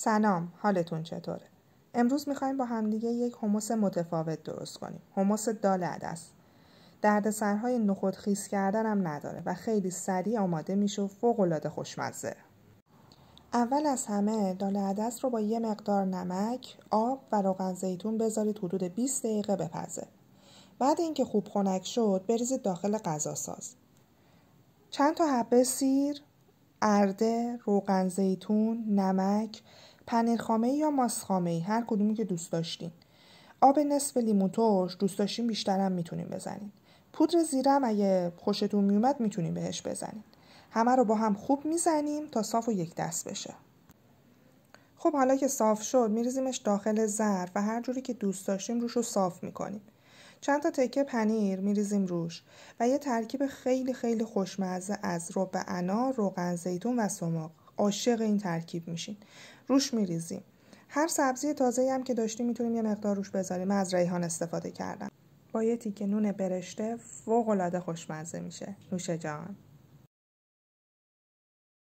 سلام حالتون چطوره امروز میخوایم با همدیگه یک حموس متفاوت درست کنیم هموس دال عدس دردسرهای نخود خیس کردن هم نداره و خیلی سریع آماده میشه و فوقالعاده خوشمزه اول از همه دال عدس رو با یه مقدار نمک آب و روغن زیتون بذارید حدود 20 دقیقه بپزه بعد اینکه خوب خنک شد بریزید داخل غذا ساز چند تا حبه سیر ارده، روغن زیتون، نمک، پنیرخامه یا ماسخامه هر کدومی که دوست داشتین. آب نصف لیمو ترش دوست داشتین بیشترم میتونین بزنین. پودر زیرم اگه خوشتون میومد میتونین بهش بزنین. همه رو با هم خوب میزنیم تا صاف و یک دست بشه. خب حالا که صاف شد میریزیمش داخل ظرف و هر جوری که دوست داشتیم روش رو صاف میکنیم. چند تا تکه پنیر میریزیم روش و یه ترکیب خیلی خیلی خوشمزه از رب انار، روغن زیتون و سماق. عاشق این ترکیب میشین. روش میریزیم. هر سبزی تازه هم که داشتیم میتونیم یه مقدار روش بذاریم. من از ریحان استفاده کردم. با یه تیکه نون برشته فوق العاده خوشمزه میشه. نوشه جان.